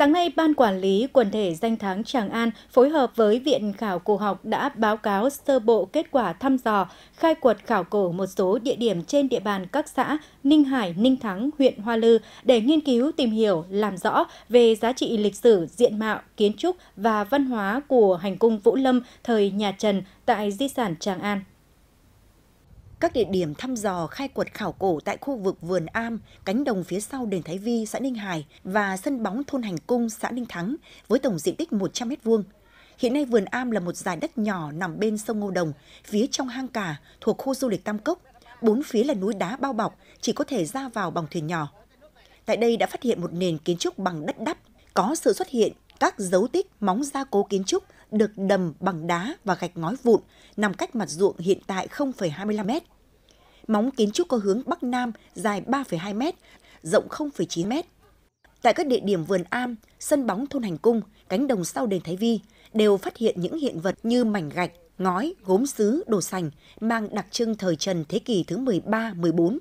Sáng nay, Ban Quản lý Quần thể Danh thắng Tràng An phối hợp với Viện Khảo Cổ học đã báo cáo sơ bộ kết quả thăm dò, khai quật khảo cổ một số địa điểm trên địa bàn các xã Ninh Hải, Ninh Thắng, huyện Hoa Lư để nghiên cứu, tìm hiểu, làm rõ về giá trị lịch sử, diện mạo, kiến trúc và văn hóa của hành cung Vũ Lâm thời nhà Trần tại di sản Tràng An. Các địa điểm thăm dò khai quật khảo cổ tại khu vực vườn am, cánh đồng phía sau đền Thái Vi, xã Ninh Hải và sân bóng thôn Hành Cung, xã Ninh Thắng với tổng diện tích 100 m vuông. Hiện nay vườn am là một dải đất nhỏ nằm bên sông Ngô Đồng, phía trong hang cả thuộc khu du lịch Tam Cốc. Bốn phía là núi đá bao bọc, chỉ có thể ra vào bằng thuyền nhỏ. Tại đây đã phát hiện một nền kiến trúc bằng đất đắp, có sự xuất hiện các dấu tích móng gia cố kiến trúc được đầm bằng đá và gạch ngói vụn, nằm cách mặt ruộng hiện tại 0,25 m. Móng kiến trúc có hướng Bắc Nam dài 3,2 m, rộng 0,9 m. Tại các địa điểm vườn am, sân bóng thôn Hành Cung, cánh đồng sau đền Thái Vi đều phát hiện những hiện vật như mảnh gạch, ngói, gốm sứ, đồ sành mang đặc trưng thời Trần thế kỷ thứ 13, 14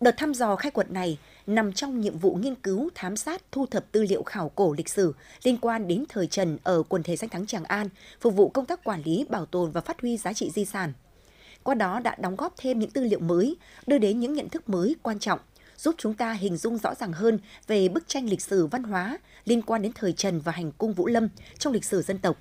Đợt thăm dò khai quật này nằm trong nhiệm vụ nghiên cứu thám sát thu thập tư liệu khảo cổ lịch sử liên quan đến thời Trần ở quần thể danh thắng Tràng An, phục vụ công tác quản lý, bảo tồn và phát huy giá trị di sản. Qua đó đã đóng góp thêm những tư liệu mới, đưa đến những nhận thức mới quan trọng, giúp chúng ta hình dung rõ ràng hơn về bức tranh lịch sử văn hóa liên quan đến thời Trần và hành cung Vũ Lâm trong lịch sử dân tộc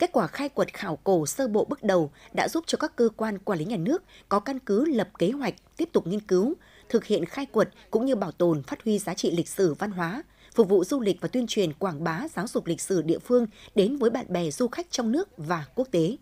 Kết quả khai quật khảo cổ sơ bộ bước đầu đã giúp cho các cơ quan quản lý nhà nước có căn cứ lập kế hoạch tiếp tục nghiên cứu, thực hiện khai quật cũng như bảo tồn phát huy giá trị lịch sử văn hóa, phục vụ du lịch và tuyên truyền quảng bá giáo dục lịch sử địa phương đến với bạn bè du khách trong nước và quốc tế.